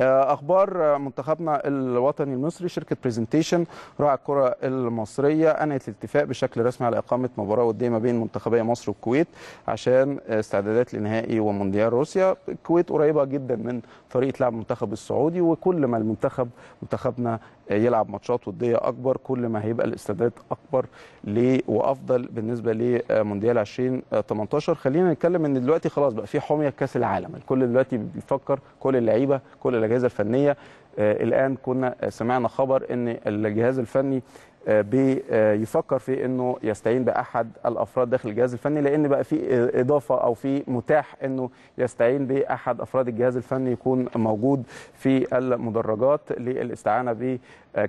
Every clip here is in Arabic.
آه، اخبار منتخبنا الوطني المصري شركه برزنتيشن راعي الكره المصريه انهت الاتفاق بشكل رسمي على اقامه مباراه وديه ما بين منتخبي مصر والكويت عشان استعدادات لنهائي ومونديال روسيا الكويت قريبه جدا من طريقه لعب المنتخب السعودي وكل ما المنتخب منتخبنا يلعب ماتشات وديه اكبر كل ما هيبقى الاستعداد اكبر ليه وافضل بالنسبه لمونديال 2018 خلينا نتكلم ان دلوقتي خلاص بقى في حميه كاس العالم الكل دلوقتي بيفكر كل اللعيبه كل الاجانب الاجهزه الفنيه آه، الان كنا آه، سمعنا خبر ان الجهاز الفني آه، بيفكر في انه يستعين باحد الافراد داخل الجهاز الفني لان بقى في اضافه او في متاح انه يستعين باحد افراد الجهاز الفني يكون موجود في المدرجات للاستعانه به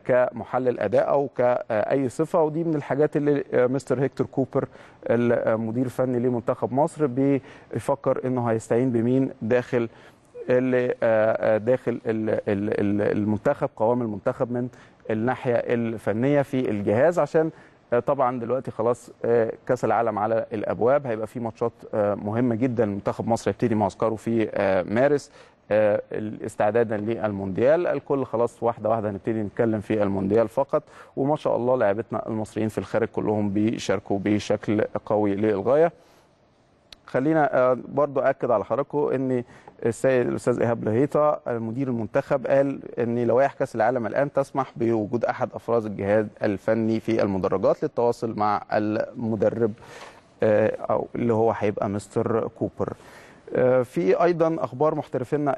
كمحلل اداء او كاي صفه ودي من الحاجات اللي مستر هيكتور كوبر المدير الفني لمنتخب مصر بيفكر انه هيستعين بمين داخل اللي آه، آه، داخل المنتخب قوام المنتخب من الناحيه الفنيه في الجهاز عشان آه، طبعا دلوقتي خلاص كاس العالم على الابواب هيبقى في ماتشات مهمه جدا منتخب مصر يبتدي معسكره في مارس استعدادا للمونديال الكل خلاص واحده واحده هنبتدي نتكلم في المونديال فقط وما شاء الله لاعبتنا المصريين في الخارج كلهم بيشاركوا بشكل قوي للغايه خلينا برضو اكد على حضراتكم ان السيد الاستاذ ايهاب لهيطه مدير المنتخب قال ان لوائح كاس العالم الان تسمح بوجود احد افراد الجهاز الفني في المدرجات للتواصل مع المدرب آه، او اللي هو هيبقى مستر كوبر آه، في ايضا اخبار محترفينا